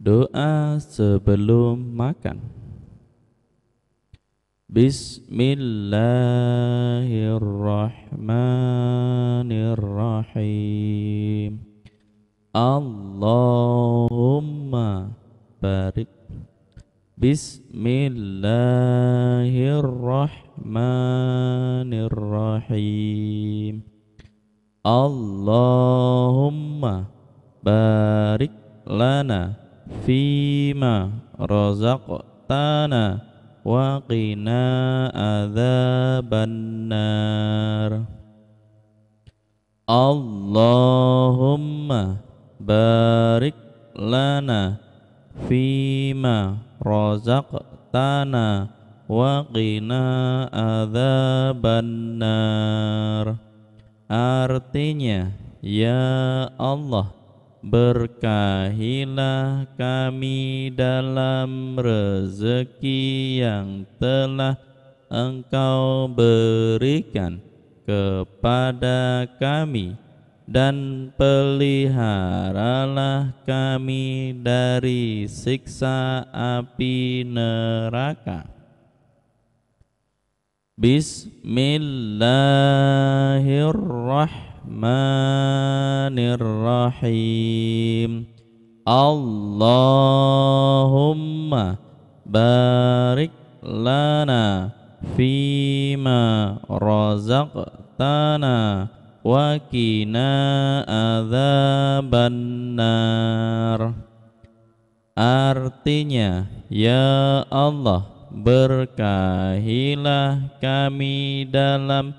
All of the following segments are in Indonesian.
Doa sebelum makan Bismillahirrahmanirrahim Allahumma barik Bismillahirrahmanirrahim Allahumma barik lana fima razaqtana wa qina adzabannar Allahumma barik lana fima razaqtana wa qina adzabannar artinya ya Allah Berkahilah kami dalam rezeki yang telah Engkau berikan kepada kami dan peliharalah kami dari siksa api neraka. Bismillahirrahmanirrahim. الرحمن الرحيم اللهم بارك لنا فيما رزقتنا وقنا عذاب النار Artinya, Ya Allah, berkahilah kami dalam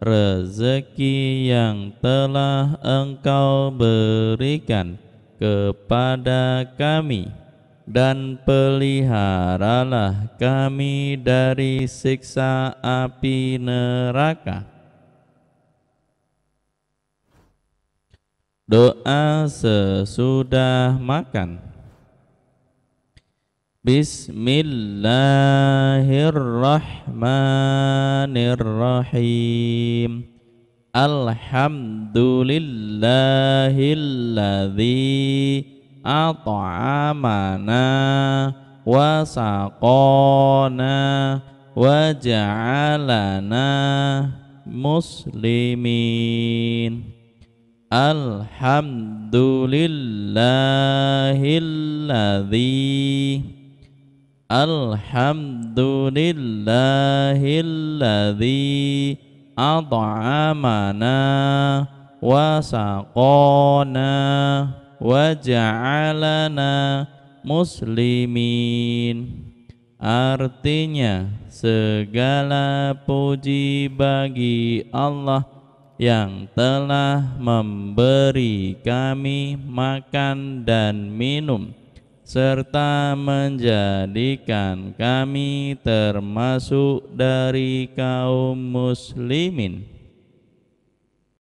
rezeki yang telah engkau berikan kepada kami dan peliharalah kami dari siksa api neraka. Doa sesudah makan. Bismillahirrahmanirrahim Alhamdulillahilladzi at'amana wa saqana wa ja'alana muslimin Alhamdulillahilladzi Alhamdulillahilladzi ad'amana wa saqana wa ja'alana muslimin Artinya segala puji bagi Allah yang telah memberi kami makan dan minum serta menjadikan kami termasuk dari kaum muslimin